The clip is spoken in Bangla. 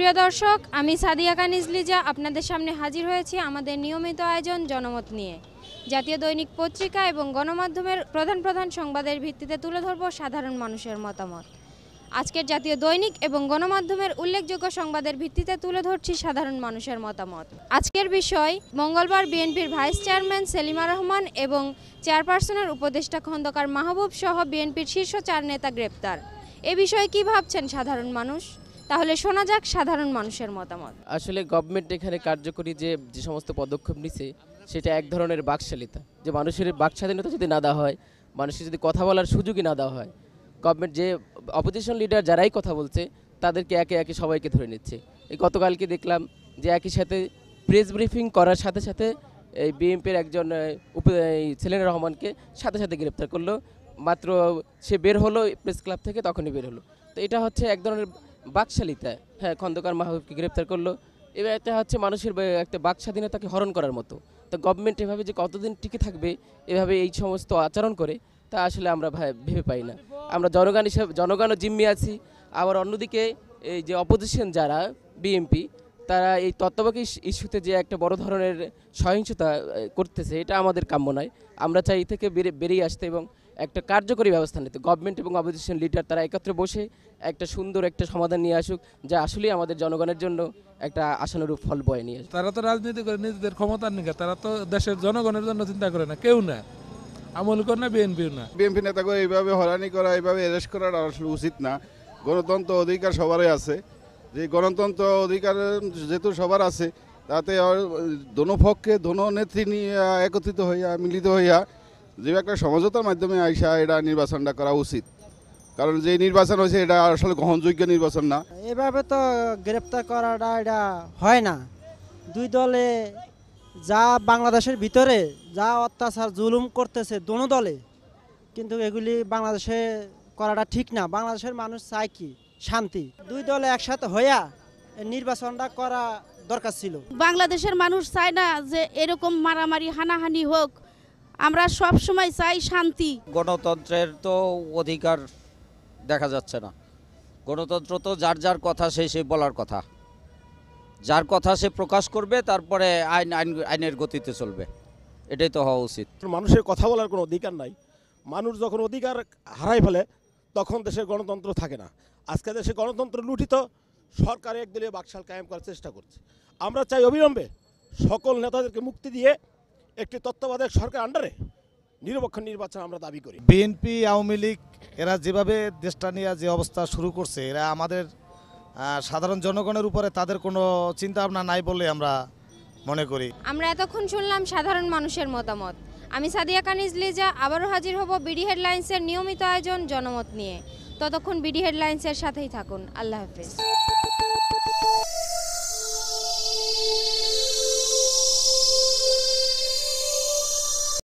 প্রিয় দর্শক আমি সাদিয়া কানিজলিজা আপনাদের সামনে হাজির হয়েছি আমাদের নিয়মিত আয়োজন জনমত নিয়ে জাতীয় দৈনিক পত্রিকা এবং গণমাধ্যমের প্রধান প্রধান সংবাদের ভিত্তিতে তুলে ধরব সাধারণ মানুষের মতামত আজকের জাতীয় দৈনিক এবং গণমাধ্যমের উল্লেখযোগ্য সংবাদের ভিত্তিতে তুলে ধরছি সাধারণ মানুষের মতামত আজকের বিষয় মঙ্গলবার বিএনপির ভাইস চেয়ারম্যান সেলিমা রহমান এবং চেয়ারপারসনের উপদেষ্টা খন্দকার মাহবুব সহ বিএনপির শীর্ষ চার নেতা গ্রেপ্তার এ বিষয়ে কি ভাবছেন সাধারণ মানুষ তাহলে শোনা যাক সাধারণ মানুষের মতামত আসলে গভর্নমেন্ট এখানে কার্যকরী যে যে সমস্ত পদক্ষেপ নিছে সেটা এক ধরনের বাকশালিতা যে মানুষের বাক স্বাধীনতা যদি না দেওয়া হয় মানুষের যদি কথা বলার সুযোগই না দেওয়া হয় গভর্নমেন্ট যে অপোজিশন লিডার যারাই কথা বলছে তাদেরকে একে একে সবাইকে ধরে নিচ্ছে এই গতকালকে দেখলাম যে একই সাথে প্রেস ব্রিফিং করার সাথে সাথে এই বিএনপির একজন উপ সেলেন রহমানকে সাথে সাথে গ্রেপ্তার করলো মাত্র সে বের হলো প্রেস ক্লাব থেকে তখনই বের হলো তো এটা হচ্ছে এক ধরনের বাকশালিতা হ্যাঁ খন্দকার মাহবুবকে গ্রেপ্তার করলো এবার এটা হচ্ছে মানুষের একটা বাক স্বাধীনতাকে হরণ করার মতো তো গভর্নমেন্ট এভাবে যে কতদিন টিকে থাকবে এভাবে এই সমস্ত আচরণ করে তা আসলে আমরা ভেবে পাই না আমরা জনগণ হিসাবে জনগণও জিম্মি আছি আবার অন্যদিকে এই যে অপোজিশন যারা বিএমপি তারা এই তত্ত্বাবধায়ক ইস্যুতে যে একটা বড় ধরনের সহিংসতা করতেছে এটা আমাদের কাম্য নয় আমরা চাই থেকে বেরিয়ে আসতে এবং একটা কার্যকরী ব্যবস্থা নিতে গভর্নমেন্ট এবং অপোজিশন লিডার তারা একত্রে বসে একটা সুন্দর একটা সমাধান নিয়ে আসুক যা আসলেই আমাদের জনগণের জন্য একটা আশানুরূপ ফল বয়ে নিয়ে আসুক তারা তো রাজনীতি করে নিজেদের ক্ষমতার নিকা তারা তো দেশের জনগণের জন্য চিন্তা করে না কেউ না আমল করে না বিএনপি না বিএনপি নেতাকে এইভাবে হয়রানি করা এইভাবে অ্যারেস্ট করা আসলে উচিত না গণতন্ত্র অধিকার সবারই আছে যে গণতন্ত্র অধিকার যেহেতু সবার আছে তাতে দোনো পক্ষে দোনো নেত্রী নিয়ে একত্রিত হইয়া মিলিত হইয়া যে একটা সমঝোতার মাধ্যমে আইসা এটা নির্বাচনটা করা উচিত কারণ যে নির্বাচন হয়েছে এটা আসলে গ্রহণযোগ্য নির্বাচন না এভাবে তো গ্রেপ্তার করাটা এটা হয় না দুই দলে যা বাংলাদেশের ভিতরে যা অত্যাচার জুলুম করতেছে দোনো দলে কিন্তু এগুলি বাংলাদেশে করাটা ঠিক না বাংলাদেশের মানুষ চায় কি শান্তি দুই দলে একসাথে হইয়া নির্বাচনটা করা দরকার ছিল বাংলাদেশের মানুষ চায় না যে এরকম মারামারি হানাহানি হোক আমরা সব সময় চাই শান্তি গণতন্ত্রের তো অধিকার দেখা যাচ্ছে না গণতন্ত্র তো যার যার কথা সেই সেই বলার কথা যার কথা সে প্রকাশ করবে তারপরে আইন আইন আইনের গতিতে চলবে এটাই তো হওয়া উচিত মানুষের কথা বলার কোনো অধিকার নাই মানুষ যখন অধিকার হারাই ফেলে তখন দেশের গণতন্ত্র থাকে না আজকে দেশে গণতন্ত্র লুঠিত সরকার একদলীয় বাকশাল কায়েম করার চেষ্টা করছে আমরা চাই অবিলম্বে সকল নেতাদেরকে মুক্তি দিয়ে একটি তত্ত্বাবধায়ক সরকার আন্ডারে নিরপেক্ষ নির্বাচন আমরা দাবি করি বিএনপি আওয়ামী লীগ এরা যেভাবে দেশটা নিয়ে যে অবস্থা শুরু করছে এরা আমাদের সাধারণ জনগণের উপরে তাদের কোনো চিন্তা ভাবনা নাই বলে আমরা মনে করি আমরা এতক্ষণ শুনলাম সাধারণ মানুষের মতামত আমি সাদিয়া কানিজ লিজা আবারও হাজির হব বিডি হেডলাইন্সের নিয়মিত আয়োজন জনমত নিয়ে ততক্ষণ বিডি হেডলাইন্সের সাথেই থাকুন আল্লাহ হাফিজ